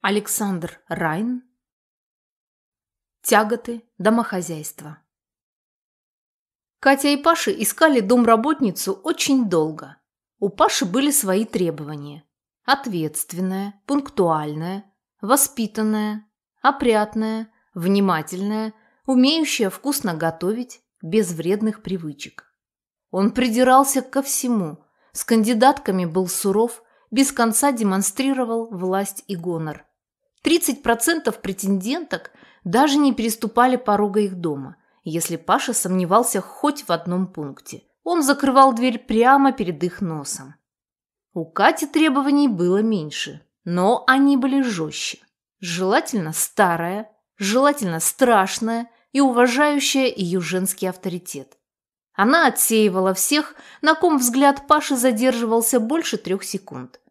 Александр Райн. Тяготы домохозяйства. Катя и Паша искали домработницу очень долго. У Паши были свои требования. Ответственная, пунктуальная, воспитанная, опрятная, внимательная, умеющая вкусно готовить, без вредных привычек. Он придирался ко всему, с кандидатками был суров, без конца демонстрировал власть и гонор. 30% претенденток даже не переступали порога их дома, если Паша сомневался хоть в одном пункте. Он закрывал дверь прямо перед их носом. У Кати требований было меньше, но они были жестче. Желательно старая, желательно страшная и уважающая ее женский авторитет. Она отсеивала всех, на ком взгляд Паши задерживался больше трех секунд –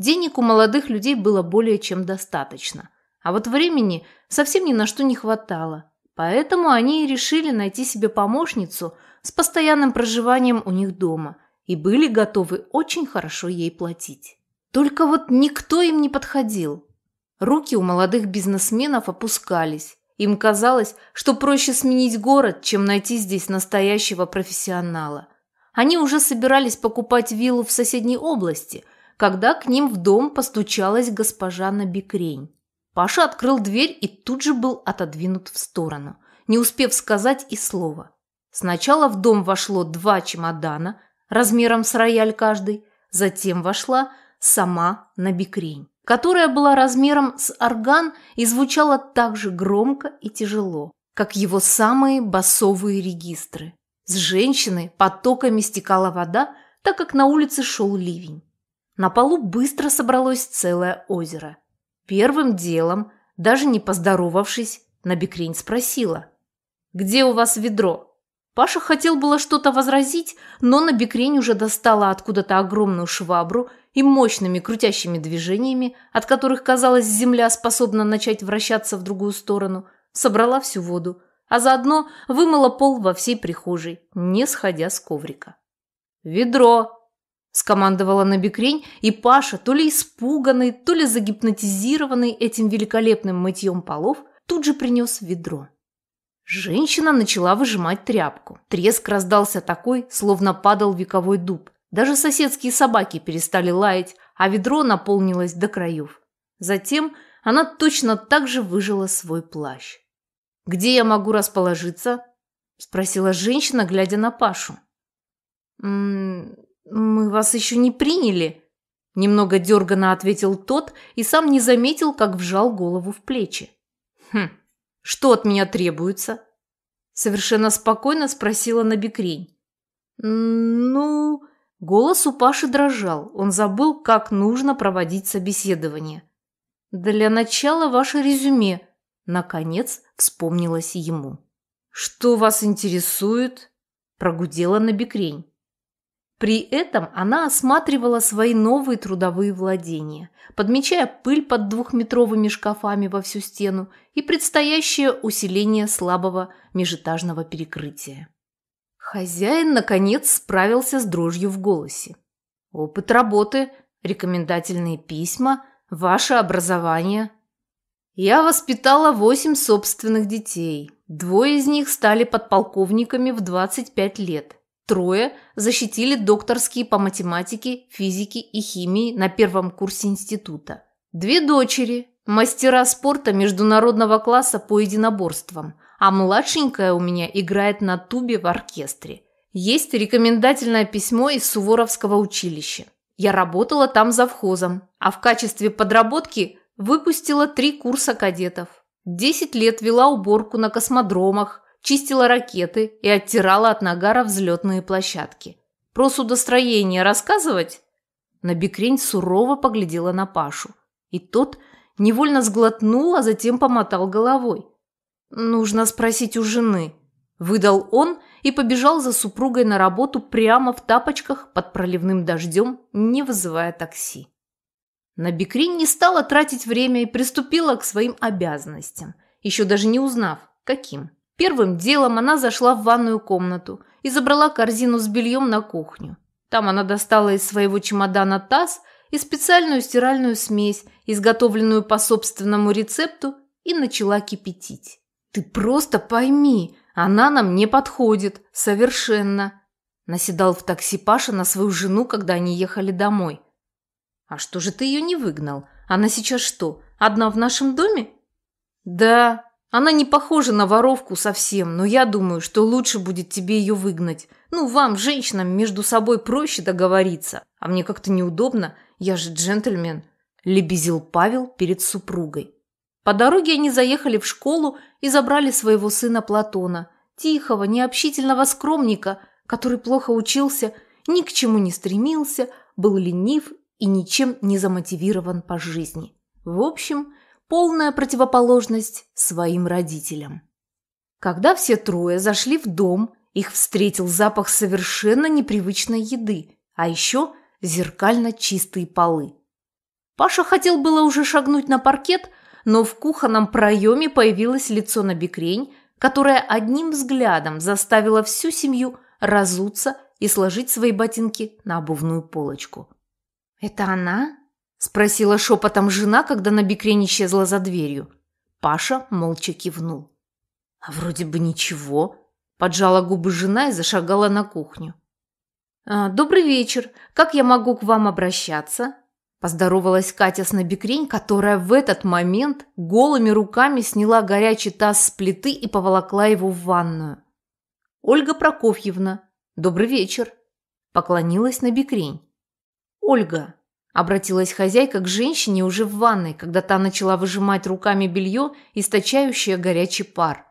Денег у молодых людей было более чем достаточно, а вот времени совсем ни на что не хватало, поэтому они и решили найти себе помощницу с постоянным проживанием у них дома и были готовы очень хорошо ей платить. Только вот никто им не подходил. Руки у молодых бизнесменов опускались. Им казалось, что проще сменить город, чем найти здесь настоящего профессионала. Они уже собирались покупать виллу в соседней области, когда к ним в дом постучалась госпожа Набекрень. Паша открыл дверь и тут же был отодвинут в сторону, не успев сказать и слова. Сначала в дом вошло два чемодана, размером с рояль каждый, затем вошла сама Набекрень, которая была размером с орган и звучала так же громко и тяжело, как его самые басовые регистры. С женщины потоками стекала вода, так как на улице шел ливень на полу быстро собралось целое озеро. Первым делом, даже не поздоровавшись, Набекрень спросила. «Где у вас ведро?» Паша хотел было что-то возразить, но Набекрень уже достала откуда-то огромную швабру и мощными крутящими движениями, от которых, казалось, земля способна начать вращаться в другую сторону, собрала всю воду, а заодно вымыла пол во всей прихожей, не сходя с коврика. «Ведро!» Скомандовала на Набекрень, и Паша, то ли испуганный, то ли загипнотизированный этим великолепным мытьем полов, тут же принес ведро. Женщина начала выжимать тряпку. Треск раздался такой, словно падал вековой дуб. Даже соседские собаки перестали лаять, а ведро наполнилось до краев. Затем она точно так же выжила свой плащ. «Где я могу расположиться?» – спросила женщина, глядя на Пашу. «М -м, «Мы вас еще не приняли», – немного дерганно ответил тот и сам не заметил, как вжал голову в плечи. «Хм, что от меня требуется?» – совершенно спокойно спросила Набекрень. «Ну...» – голос у Паши дрожал, он забыл, как нужно проводить собеседование. «Для начала ваше резюме», – наконец вспомнилось ему. «Что вас интересует?» – прогудела Набекрень. При этом она осматривала свои новые трудовые владения, подмечая пыль под двухметровыми шкафами во всю стену и предстоящее усиление слабого межэтажного перекрытия. Хозяин, наконец, справился с дрожью в голосе. «Опыт работы, рекомендательные письма, ваше образование». «Я воспитала восемь собственных детей. Двое из них стали подполковниками в 25 лет. Трое защитили докторские по математике, физике и химии на первом курсе института. Две дочери – мастера спорта международного класса по единоборствам, а младшенькая у меня играет на тубе в оркестре. Есть рекомендательное письмо из Суворовского училища. Я работала там завхозом, а в качестве подработки выпустила три курса кадетов. Десять лет вела уборку на космодромах, чистила ракеты и оттирала от нагара взлетные площадки. Про судостроение рассказывать? Набекрень сурово поглядела на Пашу. И тот невольно сглотнул, а затем помотал головой. «Нужно спросить у жены», – выдал он и побежал за супругой на работу прямо в тапочках под проливным дождем, не вызывая такси. Набекрин не стала тратить время и приступила к своим обязанностям, еще даже не узнав, каким. Первым делом она зашла в ванную комнату и забрала корзину с бельем на кухню. Там она достала из своего чемодана таз и специальную стиральную смесь, изготовленную по собственному рецепту, и начала кипятить. «Ты просто пойми, она нам не подходит, совершенно!» Наседал в такси Паша на свою жену, когда они ехали домой. «А что же ты ее не выгнал? Она сейчас что, одна в нашем доме?» «Да, она не похожа на воровку совсем, но я думаю, что лучше будет тебе ее выгнать. Ну, вам, женщинам, между собой проще договориться. А мне как-то неудобно, я же джентльмен», – лебезил Павел перед супругой. По дороге они заехали в школу и забрали своего сына Платона, тихого, необщительного скромника, который плохо учился, ни к чему не стремился, был ленив и ничем не замотивирован по жизни. В общем, – полная противоположность своим родителям. Когда все трое зашли в дом, их встретил запах совершенно непривычной еды, а еще зеркально чистые полы. Паша хотел было уже шагнуть на паркет, но в кухонном проеме появилось лицо на бикрень, которое одним взглядом заставило всю семью разуться и сложить свои ботинки на обувную полочку. «Это она?» Спросила шепотом жена, когда на бикрень исчезла за дверью. Паша молча кивнул. А вроде бы ничего. Поджала губы жена и зашагала на кухню. «А, «Добрый вечер. Как я могу к вам обращаться?» Поздоровалась Катя с набекрень, которая в этот момент голыми руками сняла горячий таз с плиты и поволокла его в ванную. «Ольга Прокофьевна, добрый вечер!» Поклонилась набекрень. «Ольга, Обратилась хозяйка к женщине уже в ванной, когда та начала выжимать руками белье, источающее горячий пар.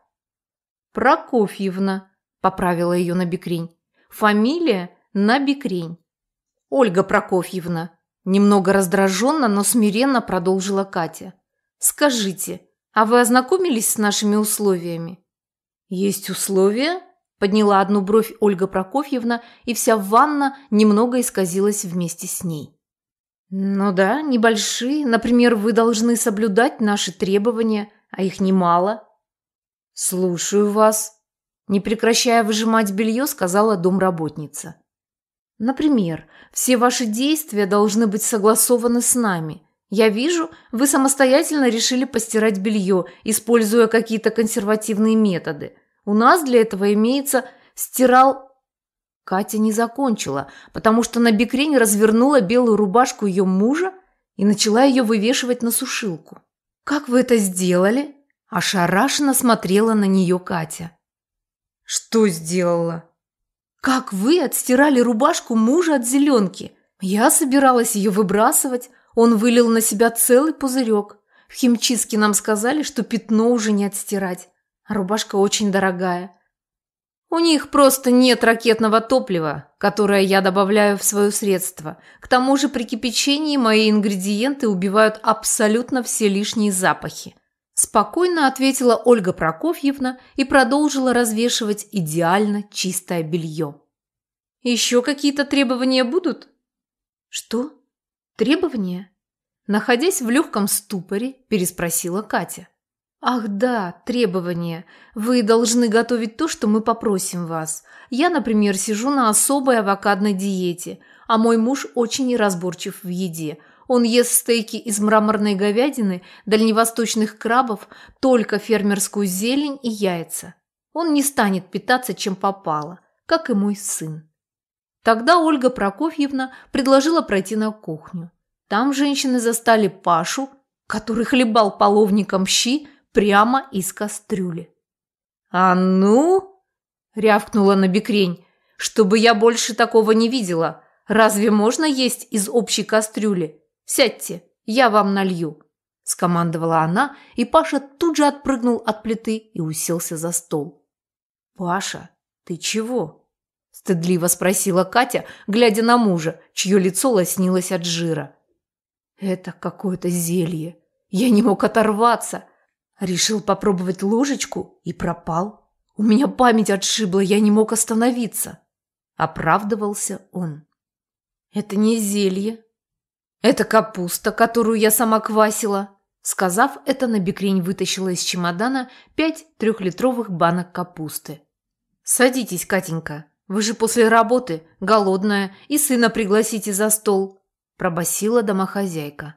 «Прокофьевна», – поправила ее Набекрень. «Фамилия Набекрень». «Ольга Прокофьевна», – немного раздраженно, но смиренно продолжила Катя. «Скажите, а вы ознакомились с нашими условиями?» «Есть условия?» – подняла одну бровь Ольга Прокофьевна, и вся ванна немного исказилась вместе с ней. Ну да, небольшие. Например, вы должны соблюдать наши требования, а их немало. Слушаю вас. Не прекращая выжимать белье, сказала домработница. Например, все ваши действия должны быть согласованы с нами. Я вижу, вы самостоятельно решили постирать белье, используя какие-то консервативные методы. У нас для этого имеется стирал Катя не закончила, потому что на бикрень развернула белую рубашку ее мужа и начала ее вывешивать на сушилку. «Как вы это сделали?» – ошарашенно смотрела на нее Катя. «Что сделала?» «Как вы отстирали рубашку мужа от зеленки? Я собиралась ее выбрасывать, он вылил на себя целый пузырек. В химчистке нам сказали, что пятно уже не отстирать, а рубашка очень дорогая. У них просто нет ракетного топлива, которое я добавляю в свое средство. К тому же при кипячении мои ингредиенты убивают абсолютно все лишние запахи. Спокойно ответила Ольга Прокофьевна и продолжила развешивать идеально чистое белье. «Еще какие-то требования будут?» «Что? Требования?» Находясь в легком ступоре, переспросила Катя. «Ах да, требования. Вы должны готовить то, что мы попросим вас. Я, например, сижу на особой авокадной диете, а мой муж очень неразборчив в еде. Он ест стейки из мраморной говядины, дальневосточных крабов, только фермерскую зелень и яйца. Он не станет питаться, чем попало, как и мой сын». Тогда Ольга Прокофьевна предложила пройти на кухню. Там женщины застали Пашу, который хлебал половником щи, прямо из кастрюли. «А ну!» – рявкнула на бикрень, «Чтобы я больше такого не видела. Разве можно есть из общей кастрюли? Сядьте, я вам налью!» – скомандовала она, и Паша тут же отпрыгнул от плиты и уселся за стол. «Паша, ты чего?» – стыдливо спросила Катя, глядя на мужа, чье лицо лоснилось от жира. «Это какое-то зелье. Я не мог оторваться. Решил попробовать ложечку и пропал. У меня память отшибла, я не мог остановиться. Оправдывался он. Это не зелье. Это капуста, которую я сама квасила. Сказав это, Набекрень вытащила из чемодана пять трехлитровых банок капусты. «Садитесь, Катенька, вы же после работы, голодная, и сына пригласите за стол», – пробасила домохозяйка.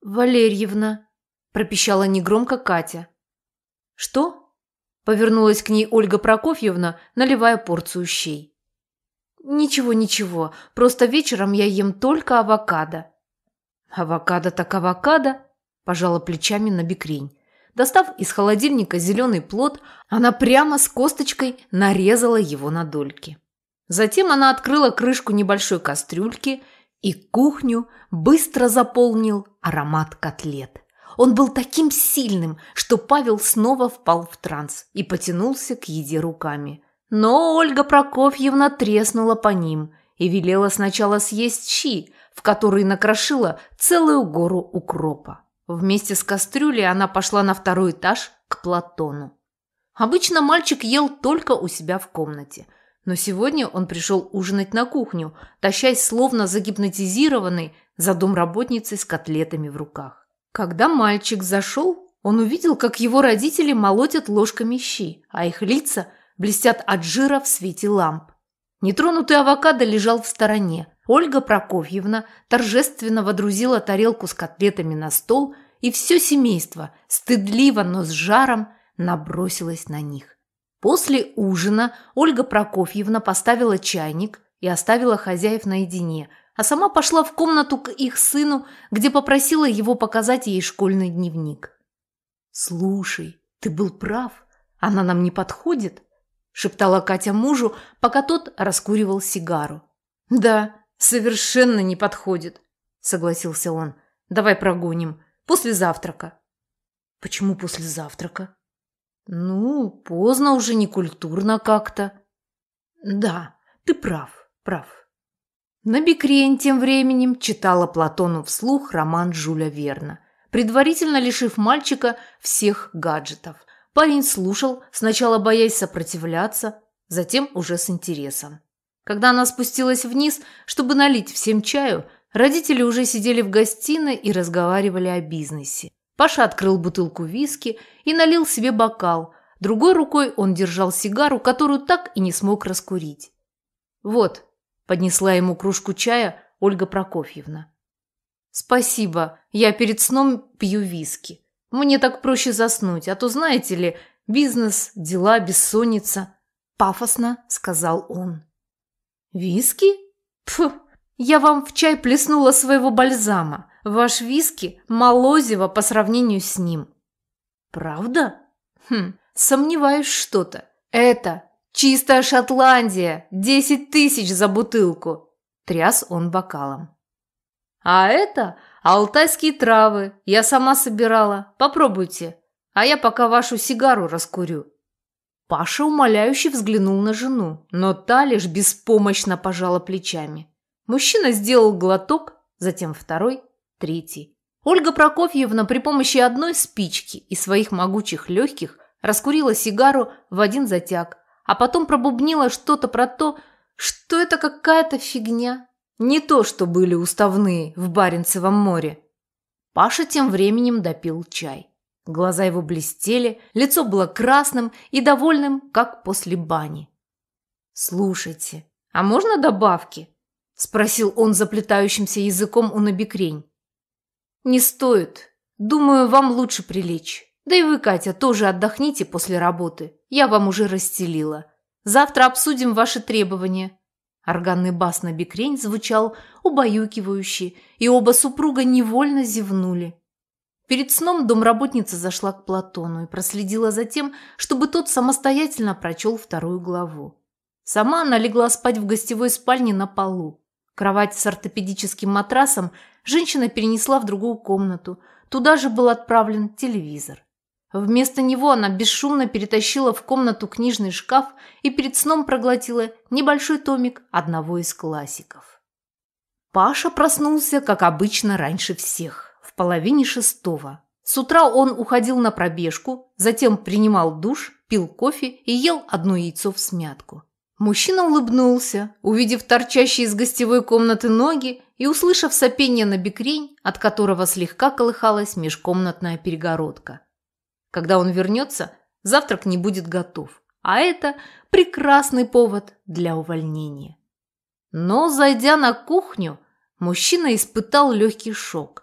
«Валерьевна», пропищала негромко Катя. «Что?» – повернулась к ней Ольга Прокофьевна, наливая порцию щей. «Ничего, ничего, просто вечером я ем только авокадо». «Авокадо так авокадо!» – пожала плечами на бекрень. Достав из холодильника зеленый плод, она прямо с косточкой нарезала его на дольки. Затем она открыла крышку небольшой кастрюльки, и кухню быстро заполнил аромат котлет. Он был таким сильным, что Павел снова впал в транс и потянулся к еде руками. Но Ольга Прокофьевна треснула по ним и велела сначала съесть щи, в который накрошила целую гору укропа. Вместе с кастрюлей она пошла на второй этаж к Платону. Обычно мальчик ел только у себя в комнате, но сегодня он пришел ужинать на кухню, тащась словно загипнотизированный за домработницей с котлетами в руках. Когда мальчик зашел, он увидел, как его родители молотят ложками щи, а их лица блестят от жира в свете ламп. Нетронутый авокадо лежал в стороне. Ольга Прокофьевна торжественно водрузила тарелку с котлетами на стол, и все семейство, стыдливо, но с жаром, набросилось на них. После ужина Ольга Прокофьевна поставила чайник и оставила хозяев наедине – а сама пошла в комнату к их сыну, где попросила его показать ей школьный дневник. «Слушай, ты был прав, она нам не подходит», – шептала Катя мужу, пока тот раскуривал сигару. «Да, совершенно не подходит», – согласился он. «Давай прогоним. После завтрака». «Почему после завтрака?» «Ну, поздно уже, некультурно как-то». «Да, ты прав, прав». Набекрень тем временем читала Платону вслух роман Жюля Верна, предварительно лишив мальчика всех гаджетов. Парень слушал, сначала боясь сопротивляться, затем уже с интересом. Когда она спустилась вниз, чтобы налить всем чаю, родители уже сидели в гостиной и разговаривали о бизнесе. Паша открыл бутылку виски и налил себе бокал. Другой рукой он держал сигару, которую так и не смог раскурить. «Вот», Поднесла ему кружку чая Ольга Прокофьевна. «Спасибо, я перед сном пью виски. Мне так проще заснуть, а то, знаете ли, бизнес, дела, бессонница». Пафосно сказал он. «Виски? Пф, я вам в чай плеснула своего бальзама. Ваш виски – молозиво по сравнению с ним». «Правда? Хм, сомневаюсь что-то. Это «Чистая Шотландия! Десять тысяч за бутылку!» Тряс он бокалом. «А это алтайские травы. Я сама собирала. Попробуйте. А я пока вашу сигару раскурю». Паша умоляюще взглянул на жену, но та лишь беспомощно пожала плечами. Мужчина сделал глоток, затем второй, третий. Ольга Прокофьевна при помощи одной спички и своих могучих легких раскурила сигару в один затяг, а потом пробубнила что-то про то, что это какая-то фигня. Не то, что были уставные в Баренцевом море. Паша тем временем допил чай. Глаза его блестели, лицо было красным и довольным, как после бани. «Слушайте, а можно добавки?» – спросил он заплетающимся языком у набекрень. «Не стоит. Думаю, вам лучше прилечь. Да и вы, Катя, тоже отдохните после работы. Я вам уже расстелила. Завтра обсудим ваши требования». Органный бас на бикрень звучал убаюкивающе, и оба супруга невольно зевнули. Перед сном домработница зашла к Платону и проследила за тем, чтобы тот самостоятельно прочел вторую главу. Сама она легла спать в гостевой спальне на полу. Кровать с ортопедическим матрасом женщина перенесла в другую комнату. Туда же был отправлен телевизор. Вместо него она бесшумно перетащила в комнату книжный шкаф и перед сном проглотила небольшой томик одного из классиков. Паша проснулся, как обычно, раньше всех, в половине шестого. С утра он уходил на пробежку, затем принимал душ, пил кофе и ел одно яйцо в смятку. Мужчина улыбнулся, увидев торчащие из гостевой комнаты ноги и услышав сопение на бекрень, от которого слегка колыхалась межкомнатная перегородка. Когда он вернется, завтрак не будет готов. А это прекрасный повод для увольнения. Но, зайдя на кухню, мужчина испытал легкий шок.